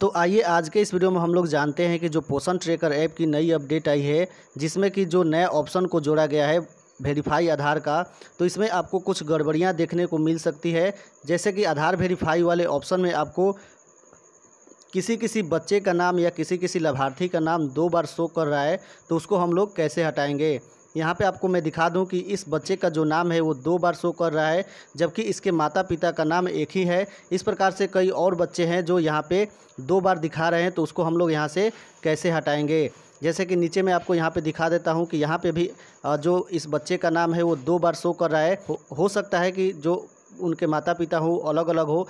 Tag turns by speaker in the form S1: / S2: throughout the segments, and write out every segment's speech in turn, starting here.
S1: तो आइए आज के इस वीडियो में हम लोग जानते हैं कि जो पोषण ट्रेकर ऐप की नई अपडेट आई है जिसमें कि जो नए ऑप्शन को जोड़ा गया है वेरीफाई आधार का तो इसमें आपको कुछ गड़बड़ियाँ देखने को मिल सकती है जैसे कि आधार वेरीफाई वाले ऑप्शन में आपको किसी किसी बच्चे का नाम या किसी किसी लाभार्थी का नाम दो बार शो कर रहा है तो उसको हम लोग कैसे हटाएंगे यहाँ पे आपको मैं दिखा दूँ कि इस बच्चे का जो नाम है वो दो बार शो कर रहा है जबकि इसके माता पिता का नाम एक ही है इस प्रकार से कई और बच्चे हैं जो यहाँ पे दो बार दिखा रहे हैं तो उसको हम लोग यहाँ से कैसे हटाएंगे जैसे कि नीचे मैं आपको यहाँ पे दिखा देता हूँ कि यहाँ पे भी जो इस बच्चे का नाम है वो दो बार शो कर रहा है हो, हो सकता है कि जो उनके माता पिता हो अलग अलग हो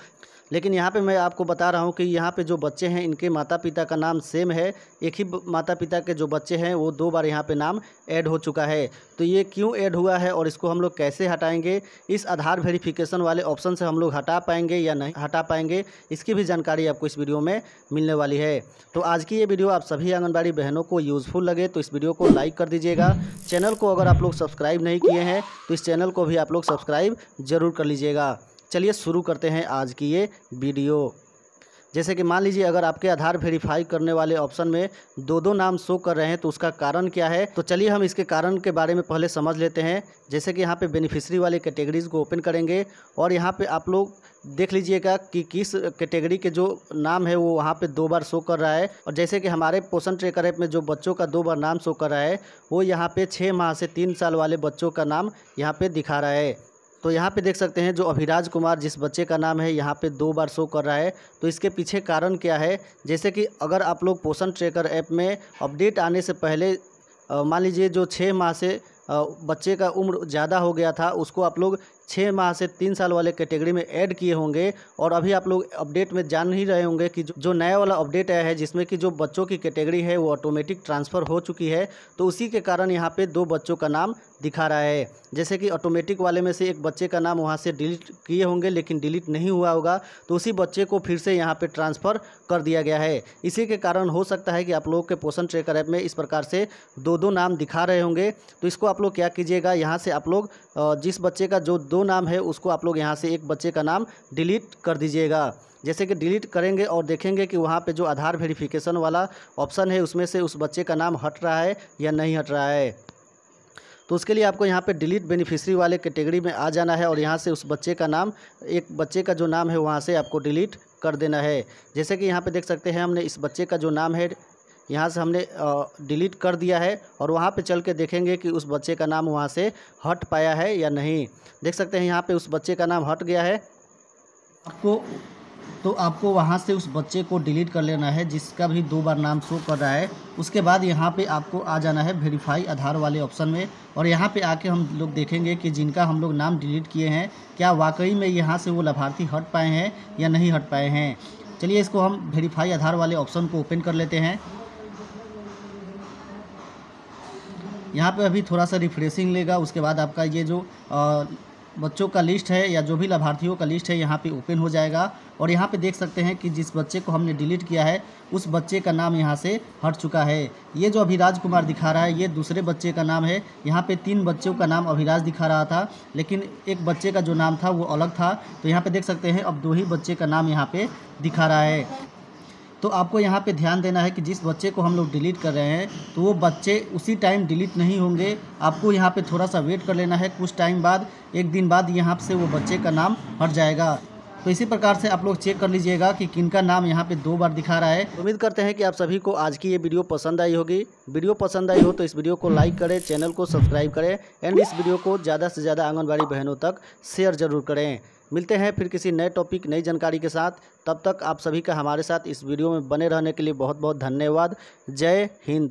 S1: लेकिन यहाँ पे मैं आपको बता रहा हूँ कि यहाँ पे जो बच्चे हैं इनके माता पिता का नाम सेम है एक ही माता पिता के जो बच्चे हैं वो दो बार यहाँ पे नाम ऐड हो चुका है तो ये क्यों ऐड हुआ है और इसको हम लोग कैसे हटाएंगे इस आधार वेरिफिकेशन वाले ऑप्शन से हम लोग हटा पाएंगे या नहीं हटा पाएंगे इसकी भी जानकारी आपको इस वीडियो में मिलने वाली है तो आज की ये वीडियो आप सभी आंगनबाड़ी बहनों को यूज़फुल लगे तो इस वीडियो को लाइक कर दीजिएगा चैनल को अगर आप लोग सब्सक्राइब नहीं किए हैं तो इस चैनल को भी आप लोग सब्सक्राइब जरूर कर लीजिएगा मिलेगा चलिए शुरू करते हैं आज की ये वीडियो जैसे कि मान लीजिए अगर आपके आधार वेरीफाई करने वाले ऑप्शन में दो दो नाम शो कर रहे हैं तो उसका कारण क्या है तो चलिए हम इसके कारण के बारे में पहले समझ लेते हैं जैसे कि यहाँ पे बेनिफिशरी वाले कैटेगरीज को ओपन करेंगे और यहाँ पे आप लोग देख लीजिएगा कि किस कैटेगरी के जो नाम है वो वहाँ पर दो बार शो कर रहा है और जैसे कि हमारे पोषण ट्रेकर ऐप में जो बच्चों का दो बार नाम शो कर रहा है वो यहाँ पर छः माह से तीन साल वाले बच्चों का नाम यहाँ पर दिखा रहा है तो यहाँ पे देख सकते हैं जो अभिराज कुमार जिस बच्चे का नाम है यहाँ पे दो बार शो कर रहा है तो इसके पीछे कारण क्या है जैसे कि अगर आप लोग पोषण ट्रेकर ऐप में अपडेट आने से पहले मान लीजिए जो छः माह से बच्चे का उम्र ज़्यादा हो गया था उसको आप लोग छः माह से तीन साल वाले कैटेगरी में ऐड किए होंगे और अभी आप लोग अपडेट में जान ही रहे होंगे कि जो नया वाला अपडेट आया है जिसमें कि जो बच्चों की कैटेगरी है वो ऑटोमेटिक ट्रांसफ़र हो चुकी है तो उसी के कारण यहाँ पर दो बच्चों का नाम दिखा रहा है जैसे कि ऑटोमेटिक वाले में से एक बच्चे का नाम वहाँ से डिलीट किए होंगे लेकिन डिलीट नहीं हुआ होगा तो उसी बच्चे को फिर से यहाँ पर ट्रांसफ़र कर दिया गया है इसी के कारण हो सकता है कि आप लोगों के पोषण ट्रेकर ऐप में इस प्रकार से दो दो नाम दिखा रहे होंगे तो इसको आप लोग क्या कीजिएगा यहाँ से आप लोग जिस बच्चे का जो दो जो नाम है उसको आप लोग यहाँ से एक बच्चे का नाम डिलीट कर दीजिएगा जैसे कि डिलीट करेंगे और देखेंगे कि वहाँ पे जो आधार वेरिफिकेशन वाला ऑप्शन है उसमें से उस बच्चे का नाम हट रहा है या नहीं हट रहा है तो उसके लिए आपको यहाँ पे डिलीट बेनिफिशरी वाले कैटेगरी में आ जाना है और यहाँ से उस बच्चे का नाम एक बच्चे का जो नाम है वहाँ से आपको डिलीट कर देना है जैसे कि यहाँ पे देख सकते हैं हमने इस बच्चे का जो नाम है यहाँ से हमने डिलीट कर दिया है और वहाँ पे चल के देखेंगे कि उस बच्चे का नाम वहाँ से हट पाया है या नहीं देख सकते हैं यहाँ पे उस बच्चे का नाम हट गया है आपको तो आपको वहाँ से उस बच्चे को डिलीट कर लेना है जिसका भी दो बार नाम शो कर रहा है उसके बाद यहाँ पे आपको आ जाना है वेरीफाई आधार वाले ऑप्शन में और यहाँ पे आके हम लोग देखेंगे कि जिनका हम लोग नाम डिलीट किए हैं क्या वाकई में यहाँ से वो लाभार्थी हट पाए हैं या नहीं हट पाए हैं चलिए इसको हम वेरीफाई आधार वाले ऑप्शन को ओपन कर लेते हैं यहाँ पे अभी थोड़ा सा रिफ्रेशिंग लेगा उसके बाद आपका ये जो बच्चों का लिस्ट है या जो भी लाभार्थियों का लिस्ट है यहाँ पे ओपन हो जाएगा और यहाँ पे देख सकते हैं कि जिस बच्चे को हमने डिलीट किया है उस बच्चे का नाम यहाँ से हट चुका है ये जो अभिराज कुमार दिखा रहा है ये दूसरे बच्चे का नाम है यहाँ पे तीन बच्चों का नाम अभिराज दिखा रहा था लेकिन एक बच्चे का जो नाम था वो अलग था तो यहाँ पर देख सकते हैं अब दो ही बच्चे का नाम यहाँ पर दिखा रहा है तो आपको यहाँ पे ध्यान देना है कि जिस बच्चे को हम लोग डिलीट कर रहे हैं तो वो बच्चे उसी टाइम डिलीट नहीं होंगे आपको यहाँ पे थोड़ा सा वेट कर लेना है कुछ टाइम बाद एक दिन बाद यहाँ से वो बच्चे का नाम हट जाएगा तो इसी प्रकार से आप लोग चेक कर लीजिएगा कि किन का नाम यहाँ पे दो बार दिखा रहा है उम्मीद करते हैं कि आप सभी को आज की ये वीडियो पसंद आई होगी वीडियो पसंद आई हो तो इस वीडियो को लाइक करें चैनल को सब्सक्राइब करें एंड इस वीडियो को ज़्यादा से ज़्यादा आंगनबाड़ी बहनों तक शेयर जरूर करें मिलते हैं फिर किसी नए टॉपिक नई जानकारी के साथ तब तक आप सभी का हमारे साथ इस वीडियो में बने रहने के लिए बहुत बहुत धन्यवाद जय हिंद